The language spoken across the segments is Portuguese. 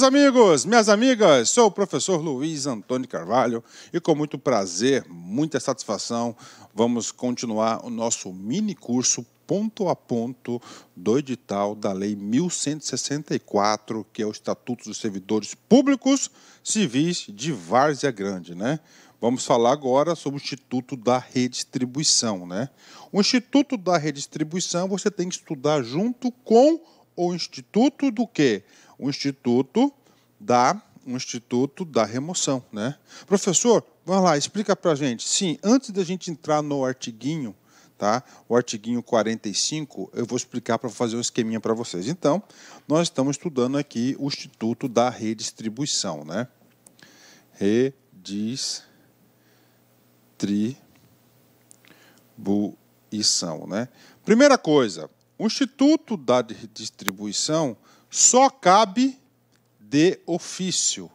meus amigos, minhas amigas, sou o professor Luiz Antônio Carvalho e com muito prazer, muita satisfação, vamos continuar o nosso mini curso ponto a ponto do edital da Lei 1164, que é o Estatuto dos Servidores Públicos Civis de Várzea Grande, né? Vamos falar agora sobre o Instituto da Redistribuição, né? O Instituto da Redistribuição você tem que estudar junto com o Instituto do quê? o instituto da o instituto da remoção, né? Professor, vamos lá, explica para gente. Sim, antes da gente entrar no artiguinho, tá? O artiguinho 45, eu vou explicar para fazer um esqueminha para vocês. Então, nós estamos estudando aqui o instituto da redistribuição, né? Redistribuição, né? Primeira coisa, o instituto da redistribuição só cabe de ofício.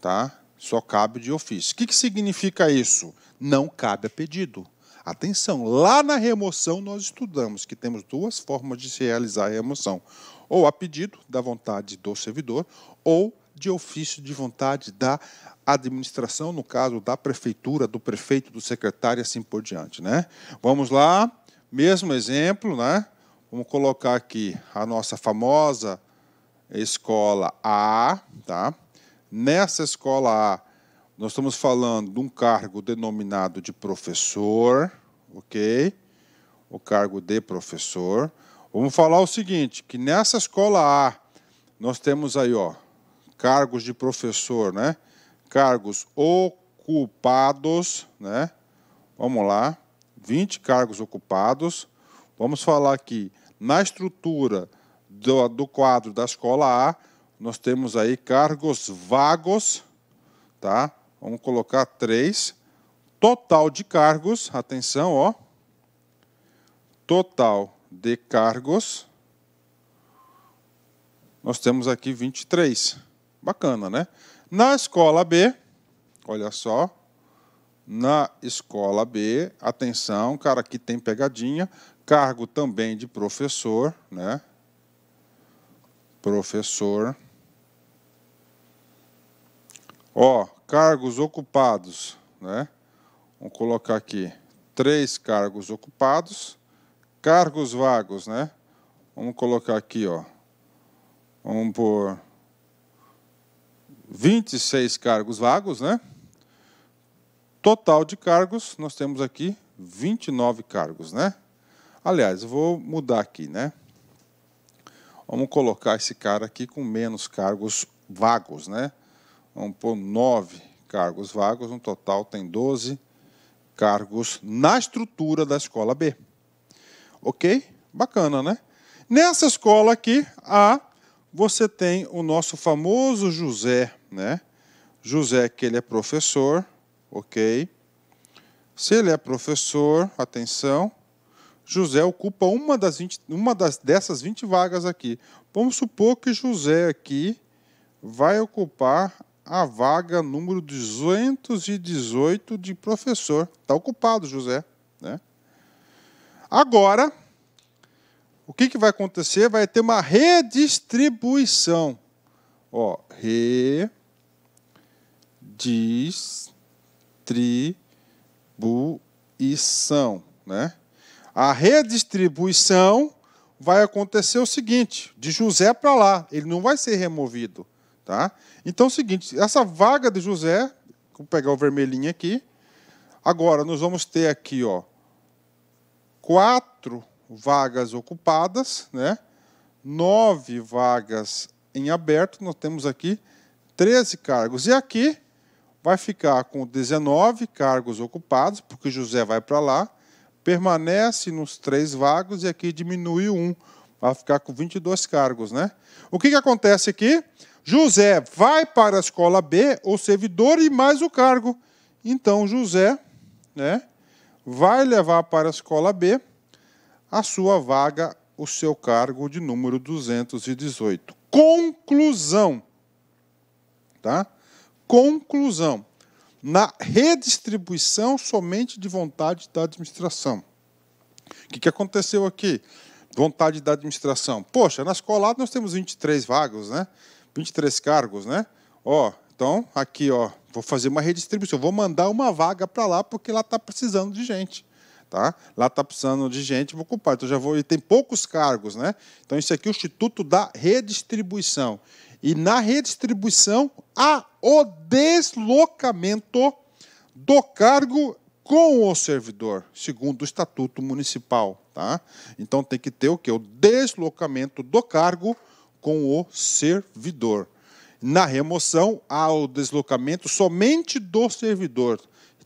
Tá? Só cabe de ofício. O que, que significa isso? Não cabe a pedido. Atenção, lá na remoção nós estudamos que temos duas formas de se realizar a remoção: ou a pedido da vontade do servidor, ou de ofício de vontade da administração, no caso da prefeitura, do prefeito, do secretário e assim por diante. Né? Vamos lá, mesmo exemplo, né? Vamos colocar aqui a nossa famosa escola A, tá? Nessa escola A, nós estamos falando de um cargo denominado de professor, ok? O cargo de professor. Vamos falar o seguinte, que nessa escola A, nós temos aí, ó, cargos de professor, né? Cargos ocupados, né? Vamos lá, 20 cargos ocupados. Vamos falar aqui na estrutura do, do quadro da escola A, nós temos aí cargos vagos, tá? Vamos colocar três. Total de cargos, atenção, ó. Total de cargos. Nós temos aqui 23. Bacana, né? Na escola B, olha só. Na escola B, atenção, cara, aqui tem pegadinha cargo também de professor, né? Professor. Ó, cargos ocupados, né? Vamos colocar aqui três cargos ocupados, cargos vagos, né? Vamos colocar aqui, ó. Vamos por 26 cargos vagos, né? Total de cargos, nós temos aqui 29 cargos, né? Aliás, vou mudar aqui, né? Vamos colocar esse cara aqui com menos cargos vagos, né? Vamos pôr nove cargos vagos, no total tem 12 cargos na estrutura da escola B. Ok? Bacana, né? Nessa escola aqui, A, você tem o nosso famoso José, né? José, que ele é professor, ok? Se ele é professor, atenção, José ocupa uma das, 20, uma das dessas 20 vagas aqui. Vamos supor que José aqui vai ocupar a vaga número 218 de professor. Está ocupado, José. Né? Agora, o que, que vai acontecer? Vai ter uma redistribuição. Ó, redistribuição, né? A redistribuição vai acontecer o seguinte: de José para lá, ele não vai ser removido. Tá? Então é o seguinte: essa vaga de José, vou pegar o vermelhinho aqui. Agora nós vamos ter aqui ó, quatro vagas ocupadas, né? nove vagas em aberto, nós temos aqui 13 cargos. E aqui vai ficar com 19 cargos ocupados, porque José vai para lá, permanece nos três vagos e aqui diminui um, vai ficar com 22 cargos, né? O que, que acontece aqui? José vai para a escola B, o servidor e mais o cargo. Então José, né, vai levar para a escola B a sua vaga, o seu cargo de número 218. Conclusão. Tá? Conclusão na redistribuição somente de vontade da administração. O que, que aconteceu aqui? Vontade da administração. Poxa, na escola nós temos 23 vagas, né? 23 cargos, né? Ó, então aqui, ó, vou fazer uma redistribuição, vou mandar uma vaga para lá porque lá está precisando de gente. Tá? Lá está precisando de gente, vou ocupar. Então já vou. E tem poucos cargos, né? Então, isso aqui é o Instituto da Redistribuição. E na redistribuição há o deslocamento do cargo com o servidor, segundo o estatuto municipal, tá? Então tem que ter o que o deslocamento do cargo com o servidor. Na remoção há o deslocamento somente do servidor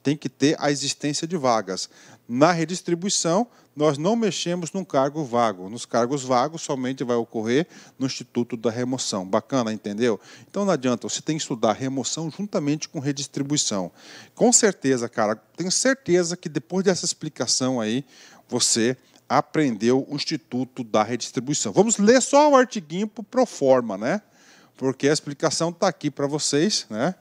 tem que ter a existência de vagas. Na redistribuição, nós não mexemos num cargo vago. Nos cargos vagos somente vai ocorrer no Instituto da Remoção. Bacana, entendeu? Então não adianta, você tem que estudar remoção juntamente com redistribuição. Com certeza, cara, tenho certeza que depois dessa explicação aí, você aprendeu o Instituto da Redistribuição. Vamos ler só o artiguinho pro forma, né? Porque a explicação está aqui para vocês, né?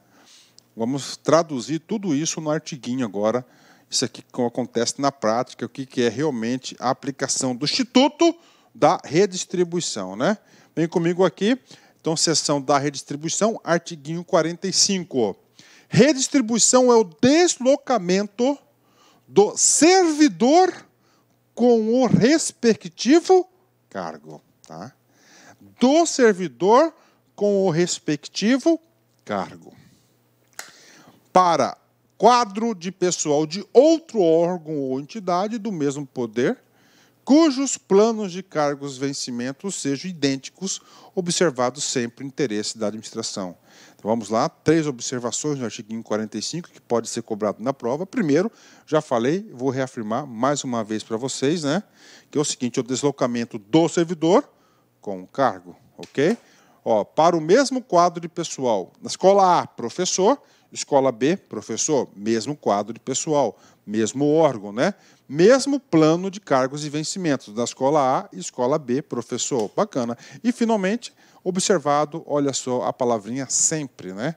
Vamos traduzir tudo isso no artiguinho agora. Isso aqui como acontece na prática, o que é realmente a aplicação do Instituto da Redistribuição. Né? Vem comigo aqui. Então, sessão da redistribuição, artiguinho 45. Redistribuição é o deslocamento do servidor com o respectivo cargo. Tá? Do servidor com o respectivo cargo para quadro de pessoal de outro órgão ou entidade do mesmo poder, cujos planos de cargos vencimentos sejam idênticos, observado sempre o interesse da administração. Então vamos lá, três observações no artigo 45 que pode ser cobrado na prova. Primeiro, já falei, vou reafirmar mais uma vez para vocês, né, que é o seguinte, o deslocamento do servidor com o cargo, OK? Ó, para o mesmo quadro de pessoal, na escola A, professor, Escola B, professor, mesmo quadro de pessoal, mesmo órgão, né? Mesmo plano de cargos e vencimentos da escola A e escola B, professor. Bacana. E finalmente, observado, olha só a palavrinha sempre, né?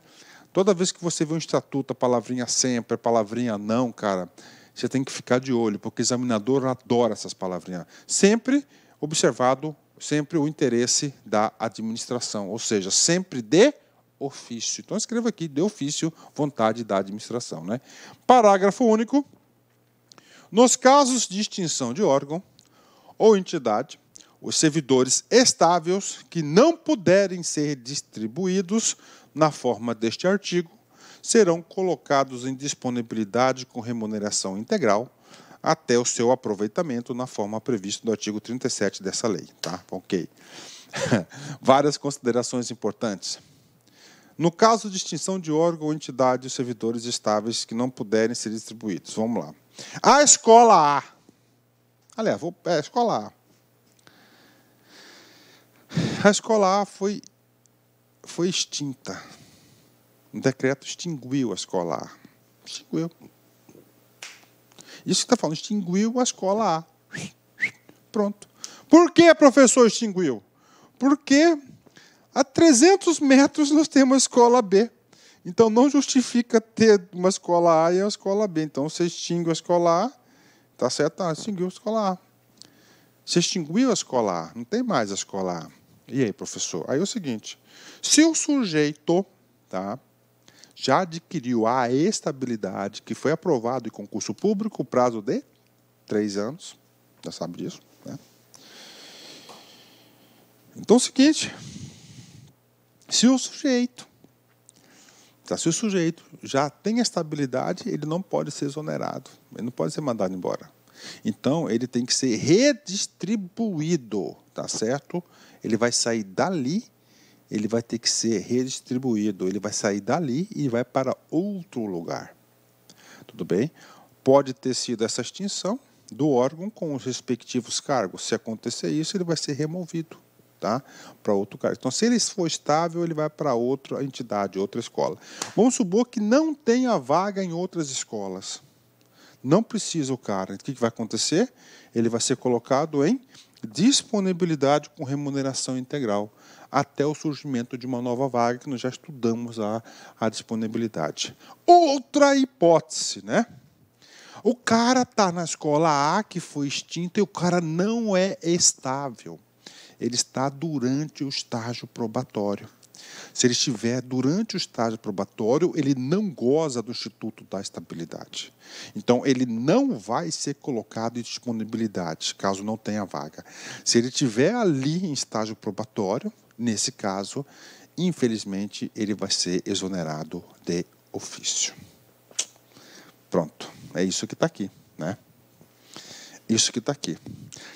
Toda vez que você vê um estatuto, a palavrinha sempre, a palavrinha não, cara, você tem que ficar de olho, porque o examinador adora essas palavrinhas. Sempre observado, sempre o interesse da administração, ou seja, sempre de ofício. Então escreva aqui de ofício, vontade da administração. Né? Parágrafo único. Nos casos de extinção de órgão ou entidade, os servidores estáveis que não puderem ser distribuídos na forma deste artigo serão colocados em disponibilidade com remuneração integral até o seu aproveitamento na forma prevista no artigo 37 dessa lei, tá? OK. Várias considerações importantes. No caso de extinção de órgão ou entidade, os servidores estáveis que não puderem ser distribuídos. Vamos lá. A escola A. Aliás, vou, é, a escola A. A escola A foi, foi extinta. O decreto extinguiu a escola A. Extinguiu. Isso que está falando, extinguiu a escola A. Pronto. Por que, professor, extinguiu? Porque a 300 metros nós temos a escola B. Então não justifica ter uma escola A e uma escola B. Então você extingue a escola A, tá certo? Ah, extinguiu a escola A. Você extinguiu a escola A, não tem mais a escola A. E aí, professor? Aí é o seguinte: se o sujeito tá, já adquiriu a estabilidade que foi aprovado em concurso público, prazo de três anos, já sabe disso, né? Então é o seguinte, se o sujeito, tá? se o sujeito já tem a estabilidade, ele não pode ser exonerado, ele não pode ser mandado embora. Então, ele tem que ser redistribuído, tá certo? Ele vai sair dali, ele vai ter que ser redistribuído, ele vai sair dali e vai para outro lugar. Tudo bem? Pode ter sido essa extinção do órgão com os respectivos cargos. Se acontecer isso, ele vai ser removido tá? para outro cara. Então, se ele for estável, ele vai para outra entidade, outra escola. Vamos supor que não tenha vaga em outras escolas. Não precisa o cara. O que vai acontecer? Ele vai ser colocado em disponibilidade com remuneração integral até o surgimento de uma nova vaga, que nós já estudamos a, a disponibilidade. Outra hipótese, né? O cara está na escola A, que foi extinta, e o cara não é estável ele está durante o estágio probatório. Se ele estiver durante o estágio probatório, ele não goza do Instituto da Estabilidade. Então, ele não vai ser colocado em disponibilidade, caso não tenha vaga. Se ele estiver ali em estágio probatório, nesse caso, infelizmente, ele vai ser exonerado de ofício. Pronto, é isso que está aqui, né? Isso que está aqui.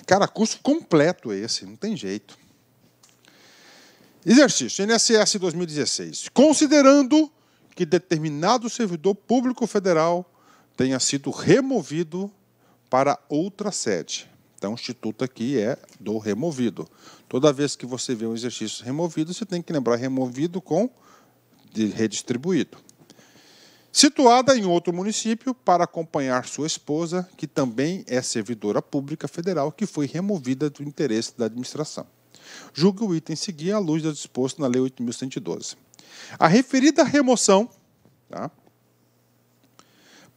Cara, curso completo esse, não tem jeito. Exercício, NSS 2016. Considerando que determinado servidor público federal tenha sido removido para outra sede. Então, o instituto aqui é do removido. Toda vez que você vê um exercício removido, você tem que lembrar removido com redistribuído situada em outro município para acompanhar sua esposa, que também é servidora pública federal, que foi removida do interesse da administração. Julgue o item seguir à luz do disposto na Lei 8.112. A referida remoção tá,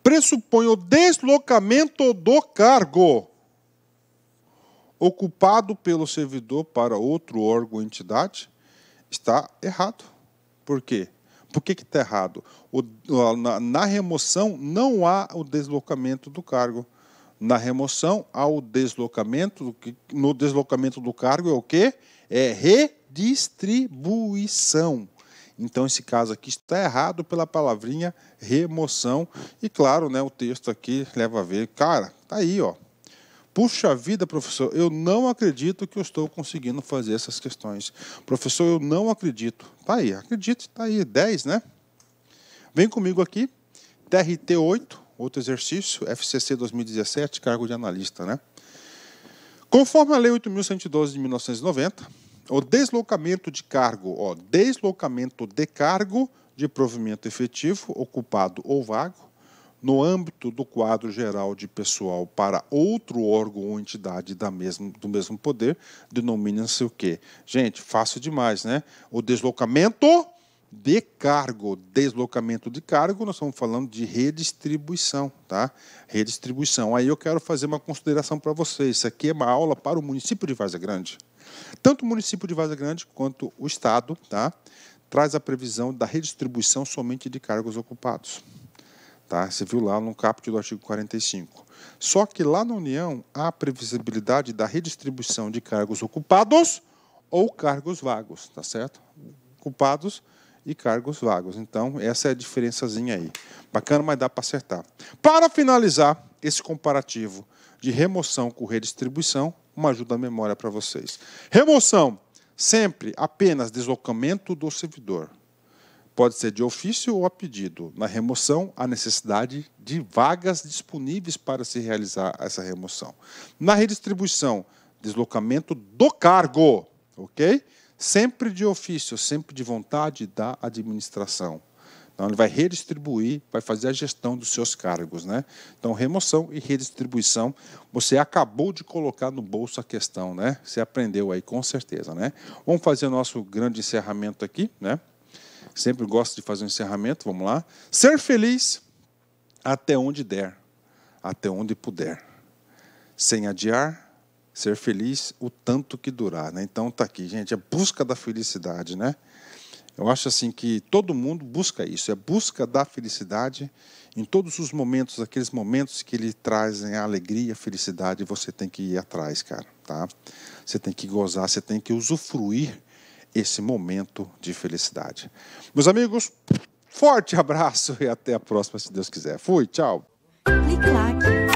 pressupõe o deslocamento do cargo ocupado pelo servidor para outro órgão ou entidade. Está errado. Por quê? Por que está errado? O, na, na remoção não há o deslocamento do cargo. Na remoção há o deslocamento. No deslocamento do cargo é o quê? É redistribuição. Então, esse caso aqui está errado pela palavrinha remoção. E, claro, né, o texto aqui leva a ver. Cara, tá aí, ó. Puxa vida, professor, eu não acredito que eu estou conseguindo fazer essas questões. Professor, eu não acredito. Tá aí, acredito, tá aí, 10, né? Vem comigo aqui, TRT 8, outro exercício, FCC 2017, cargo de analista, né? Conforme a Lei 8.112 de 1990, o deslocamento de cargo, ó, deslocamento de cargo de provimento efetivo, ocupado ou vago, no âmbito do quadro geral de pessoal para outro órgão ou entidade da mesmo, do mesmo poder, denomina-se o quê? Gente, fácil demais, né? O deslocamento de cargo, deslocamento de cargo, nós estamos falando de redistribuição, tá? Redistribuição. Aí eu quero fazer uma consideração para vocês. Isso aqui é uma aula para o município de Vaza Grande. Tanto o município de Vaza Grande quanto o estado, tá? Traz a previsão da redistribuição somente de cargos ocupados. Tá? Você viu lá no capítulo do artigo 45. Só que lá na União há previsibilidade da redistribuição de cargos ocupados ou cargos vagos, tá certo? Ocupados e cargos vagos. Então, essa é a diferençazinha aí. Bacana, mas dá para acertar. Para finalizar esse comparativo de remoção com redistribuição, uma ajuda à memória para vocês. Remoção, sempre apenas deslocamento do servidor pode ser de ofício ou a pedido. Na remoção, há necessidade de vagas disponíveis para se realizar essa remoção. Na redistribuição, deslocamento do cargo, ok? Sempre de ofício, sempre de vontade da administração. Então, ele vai redistribuir, vai fazer a gestão dos seus cargos. Né? Então, remoção e redistribuição, você acabou de colocar no bolso a questão, né? Você aprendeu aí, com certeza, né? Vamos fazer o nosso grande encerramento aqui, né? Sempre gosto de fazer um encerramento, vamos lá. Ser feliz até onde der, até onde puder. Sem adiar, ser feliz o tanto que durar. Né? Então tá aqui, gente, a é busca da felicidade, né? Eu acho assim que todo mundo busca isso, é busca da felicidade em todos os momentos, aqueles momentos que lhe trazem a alegria, a felicidade, você tem que ir atrás, cara, tá? Você tem que gozar, você tem que usufruir esse momento de felicidade. Meus amigos, forte abraço e até a próxima, se Deus quiser. Fui, tchau. Clique,